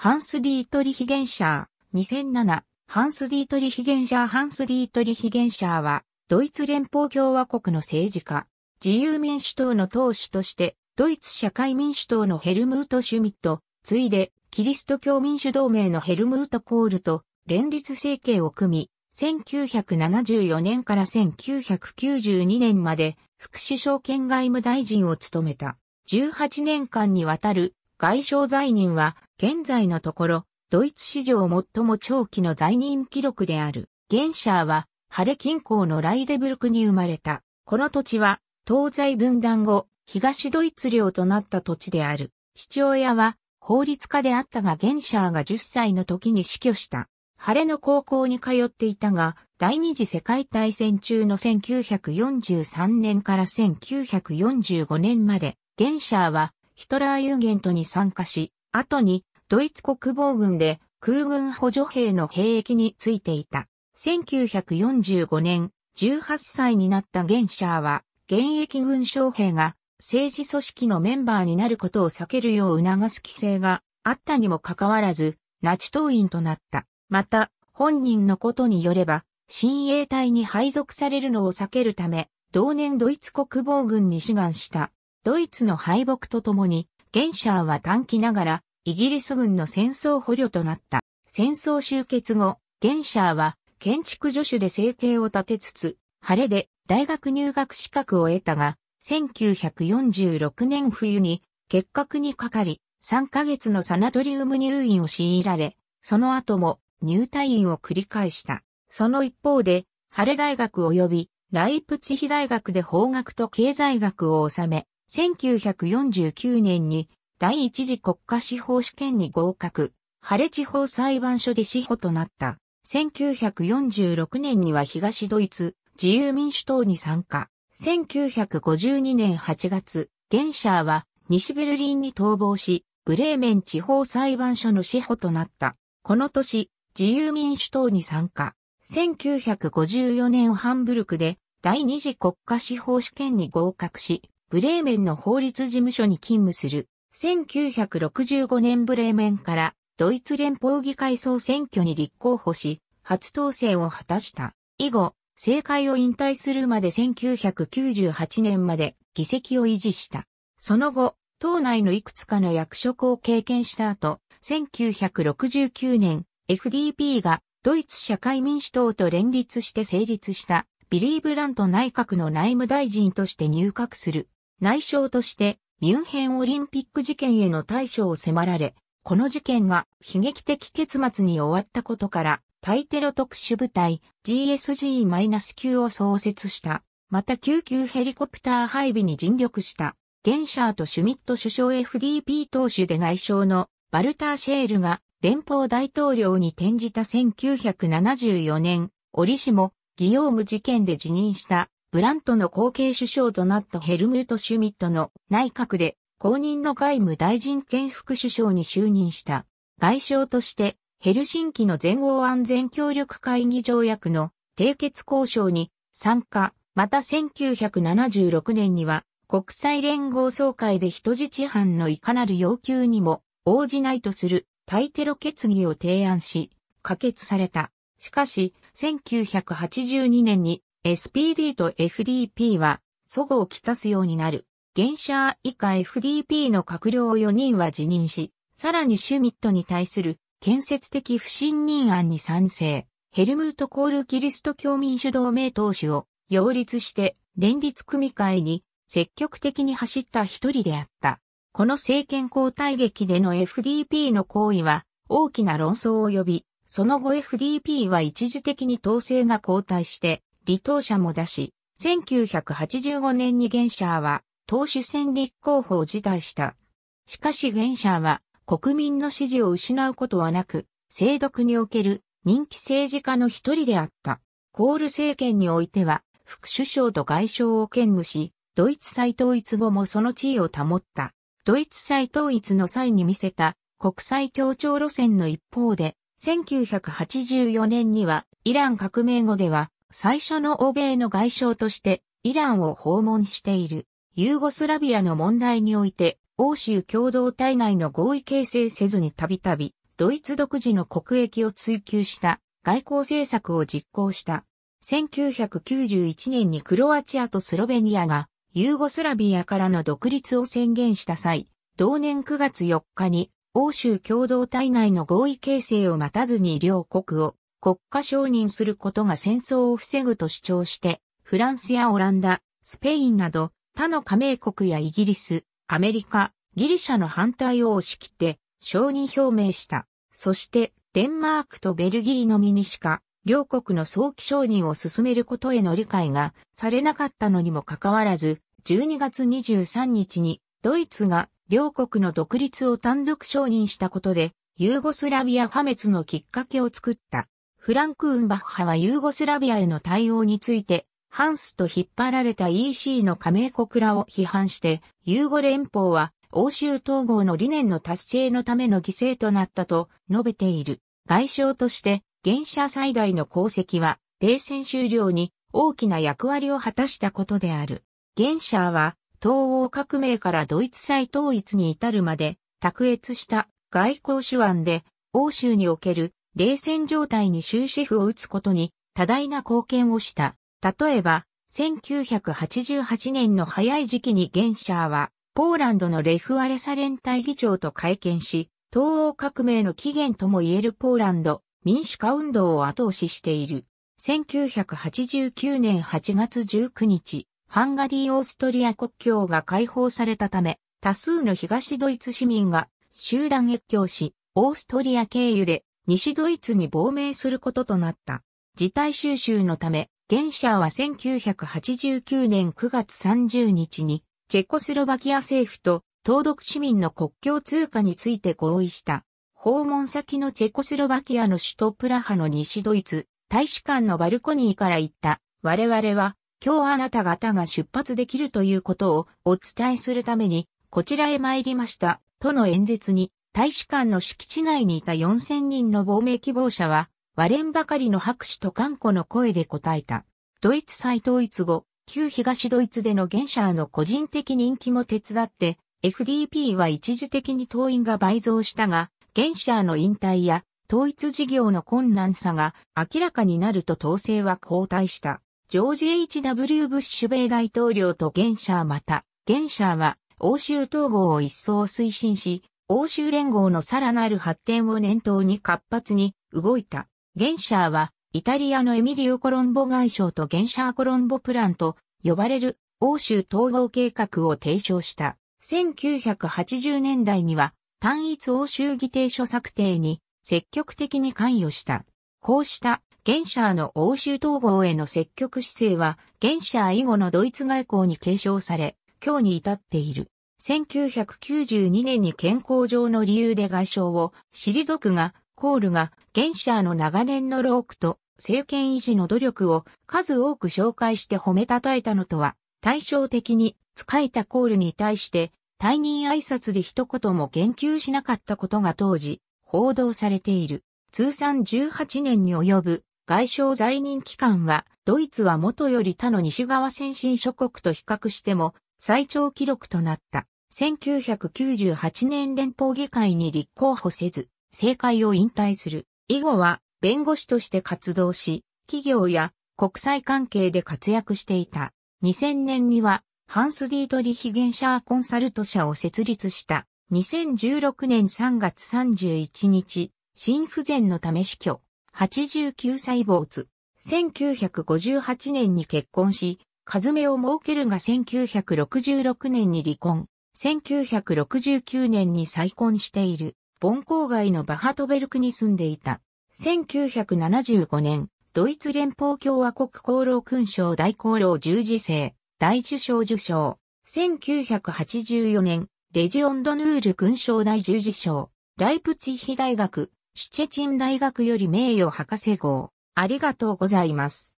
ハンス・ディートリヒゲンシャー。2007、ハンス・ディートリヒゲンシャー。ハンス・ディートリヒゲンシャーは、ドイツ連邦共和国の政治家、自由民主党の党首として、ドイツ社会民主党のヘルムート・シュミット、ついで、キリスト教民主同盟のヘルムート・コールと連立政権を組み、1974年から1992年まで副首相兼外務大臣を務めた。18年間にわたる外相在任は、現在のところ、ドイツ史上最も長期の在任記録である。ゲンシャーは、ハレ近郊のライデブルクに生まれた。この土地は、東西分断後、東ドイツ領となった土地である。父親は、法律家であったがゲンシャーが10歳の時に死去した。晴れの高校に通っていたが、第二次世界大戦中の1943年から1945年まで、ゲンシャーはヒトラーユーゲントに参加し、後にドイツ国防軍で空軍補助兵の兵役についていた。1945年、18歳になったゲンシャーは、現役軍将兵が政治組織のメンバーになることを避けるよう促す規制があったにもかかわらず、ナチ党員となった。また、本人のことによれば、親衛隊に配属されるのを避けるため、同年ドイツ国防軍に志願した。ドイツの敗北とともに、ゲンシャーは短期ながら、イギリス軍の戦争捕虜となった。戦争終結後、ゲンシャーは、建築助手で生計を立てつつ、晴れで大学入学資格を得たが、1946年冬に結核にかかり、3ヶ月のサナトリウム入院を強いられ、その後も入退院を繰り返した。その一方で、晴れ大学及びライプツヒ大学で法学と経済学を収め、1949年に第一次国家司法試験に合格、晴れ地方裁判所で司法となった。1946年には東ドイツ自由民主党に参加。1952年8月、ゲンシャーは西ベルリンに逃亡し、ブレーメン地方裁判所の司法となった。この年、自由民主党に参加。1954年ハンブルクで第二次国家司法試験に合格し、ブレーメンの法律事務所に勤務する。1965年ブレーメンからドイツ連邦議会総選挙に立候補し、初当選を果たした。以後、政界を引退するまで1998年まで議席を維持した。その後、党内のいくつかの役職を経験した後、1969年、FDP がドイツ社会民主党と連立して成立したビリー・ブラント内閣の内務大臣として入閣する。内相としてミュンヘンオリンピック事件への対処を迫られ、この事件が悲劇的結末に終わったことから、対テロ特殊部隊 GSG-9 を創設した。また救急ヘリコプター配備に尽力した。ゲンシャーとシュミット首相 FDP 党首で外相のバルター・シェールが連邦大統領に転じた1974年、折しもギヨーム事件で辞任したブラントの後継首相となったヘルムルト・シュミットの内閣で公認の外務大臣兼副首相に就任した。外相としてヘルシンキの全欧安全協力会議条約の締結交渉に参加、また1976年には国際連合総会で人質犯のいかなる要求にも応じないとする対テロ決議を提案し、可決された。しかし、1982年に SPD と FDP は、祖語をきたすようになる。現社以下 FDP の閣僚4人は辞任し、さらにシュミットに対する建設的不信任案に賛成。ヘルムート・コール・キリスト教民主同盟党首を擁立して連立組会に積極的に走った一人であった。この政権交代劇での FDP の行為は大きな論争を呼び、その後 FDP は一時的に統制が交代して離党者も出し、1985年にゲンシャーは党首選立候補を辞退した。しかしゲンシャーは国民の支持を失うことはなく、制独における人気政治家の一人であった。コール政権においては副首相と外相を兼務し、ドイツ再統一後もその地位を保った。ドイツ再統一の際に見せた国際協調路線の一方で、1984年にはイラン革命後では最初の欧米の外相としてイランを訪問している。ユーゴスラビアの問題において、欧州共同体内の合意形成せずにたびたび、ドイツ独自の国益を追求した外交政策を実行した。1991年にクロアチアとスロベニアがユーゴスラビアからの独立を宣言した際、同年9月4日に欧州共同体内の合意形成を待たずに両国を国家承認することが戦争を防ぐと主張して、フランスやオランダ、スペインなど他の加盟国やイギリス、アメリカ、ギリシャの反対を押し切って承認表明した。そしてデンマークとベルギーのみにしか両国の早期承認を進めることへの理解がされなかったのにもかかわらず、12月23日にドイツが両国の独立を単独承認したことで、ユーゴスラビア破滅のきっかけを作った。フランク・ウンバッハはユーゴスラビアへの対応について、ハンスと引っ張られた EC の加盟国らを批判して、ユーゴ連邦は欧州統合の理念の達成のための犠牲となったと述べている。外相として、現社最大の功績は、冷戦終了に大きな役割を果たしたことである。現社は、東欧革命からドイツ再統一に至るまで、卓越した外交手腕で、欧州における冷戦状態に終止符を打つことに多大な貢献をした。例えば、1988年の早い時期にゲンシャーは、ポーランドのレフアレサ連隊議長と会見し、東欧革命の起源とも言えるポーランド民主化運動を後押ししている。1989年8月19日、ハンガリー・オーストリア国境が解放されたため、多数の東ドイツ市民が集団越境し、オーストリア経由で西ドイツに亡命することとなった。事態収集のため、現社は1989年9月30日に、チェコスロバキア政府と、東独市民の国境通過について合意した。訪問先のチェコスロバキアの首都プラハの西ドイツ、大使館のバルコニーから言った。我々は、今日あなた方が出発できるということをお伝えするために、こちらへ参りました、との演説に、大使館の敷地内にいた4000人の亡命希望者は、割れんばかりの拍手と頑固の声で答えた。ドイツ再統一後、旧東ドイツでのゲンシャーの個人的人気も手伝って、FDP は一時的に党員が倍増したが、ゲンシャーの引退や統一事業の困難さが明らかになると統制は後退した。ジョージ H.W. ブッシュ米大統領とゲンシャーまた、ゲンシャーは欧州統合を一層推進し、欧州連合のさらなる発展を念頭に活発に動いた。ゲンシャーは、イタリアのエミリオ・コロンボ外相とゲンシャー・コロンボプランと呼ばれる欧州統合計画を提唱した。1980年代には単一欧州議定書策定に積極的に関与した。こうしたゲンシャーの欧州統合への積極姿勢は、ゲンシャー以後のドイツ外交に継承され、今日に至っている。1992年に健康上の理由で外相を退族が、コールが、ゲンシャーの長年の労苦と政権維持の努力を数多く紹介して褒めたたえたのとは、対照的に使えたコールに対して退任挨拶で一言も言及しなかったことが当時報道されている。通算18年に及ぶ外相在任期間はドイツは元より他の西側先進諸国と比較しても最長記録となった。1998年連邦議会に立候補せず、政界を引退する。以後は弁護士として活動し、企業や国際関係で活躍していた。2000年にはハンス・ディートリヒ・ゲンシャーコンサルト社を設立した。2016年3月31日、心不全のため死去。89歳坊主。1958年に結婚し、和目を設けるが1966年に離婚、1969年に再婚している、盆郊外のバハトベルクに住んでいた。1975年、ドイツ連邦共和国功労勲章大功労十字制、大首相受賞。1984年、レジオンドヌール勲章大十字章、ライプツィヒ大学、シュチェチン大学より名誉博士号。ありがとうございます。